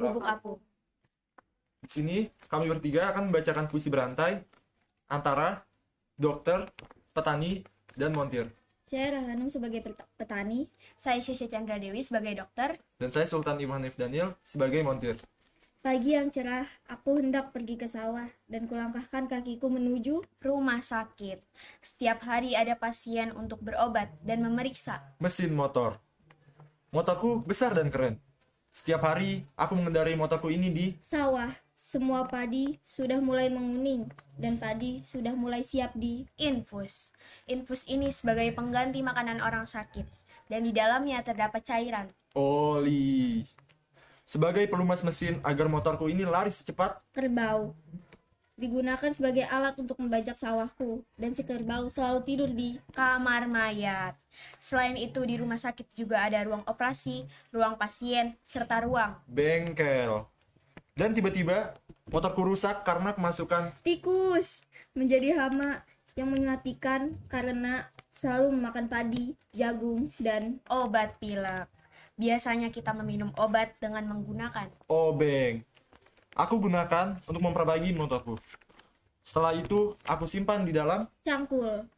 Gubuk Apu. Di sini kami bertiga akan membacakan puisi berantai antara dokter, petani, dan montir. Saya Rahanum sebagai petani, saya Syesha Chandra Dewi sebagai dokter, dan saya Sultan Ibn Hanif Daniel sebagai montir. Pagi yang cerah, aku hendak pergi ke sawah dan kulangkahkan kakiku menuju rumah sakit. Setiap hari ada pasien untuk berobat dan memeriksa. Mesin motor. Motorku besar dan keren. Setiap hari, aku mengendarai motorku ini di sawah. Semua padi sudah mulai menguning dan padi sudah mulai siap di infus. Infus ini sebagai pengganti makanan orang sakit dan di dalamnya terdapat cairan. Oli. Sebagai pelumas mesin agar motorku ini laris cepat kerbau. Digunakan sebagai alat untuk membajak sawahku dan si kerbau selalu tidur di kamar mayat. Selain itu, di rumah sakit juga ada ruang operasi, ruang pasien, serta ruang bengkel. Dan tiba-tiba, motorku rusak karena kemasukan tikus menjadi hama yang menyatikan karena selalu memakan padi, jagung, dan obat pilek. Biasanya kita meminum obat dengan menggunakan obeng. Aku gunakan untuk memperbaiki motorku. Setelah itu, aku simpan di dalam cangkul.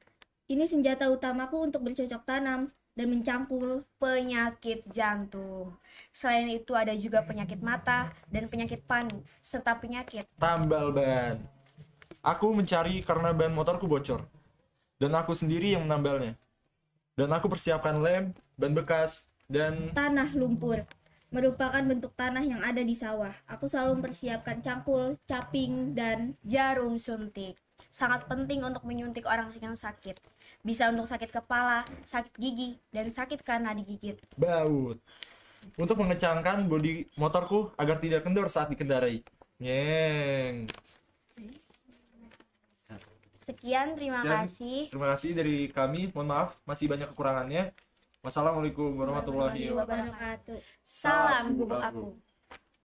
Ini senjata utamaku untuk bercocok tanam dan mencangkul penyakit jantung. Selain itu ada juga penyakit mata dan penyakit panu serta penyakit tambal ban. Aku mencari karena ban motorku bocor dan aku sendiri yang menambalnya. Dan aku persiapkan lem, ban bekas, dan tanah lumpur merupakan bentuk tanah yang ada di sawah. Aku selalu mempersiapkan cangkul, caping, dan jarum suntik sangat penting untuk menyuntik orang yang sakit. Bisa untuk sakit kepala, sakit gigi, dan sakit karena digigit. Baut. Untuk mengecangkan bodi motorku agar tidak kendor saat dikendarai. Nyeng. Sekian, terima Sekian. kasih. Terima kasih dari kami. Mohon maaf masih banyak kekurangannya. Wassalamualaikum warahmatullahi wabarakatuh. Salam gubuk aku. aku.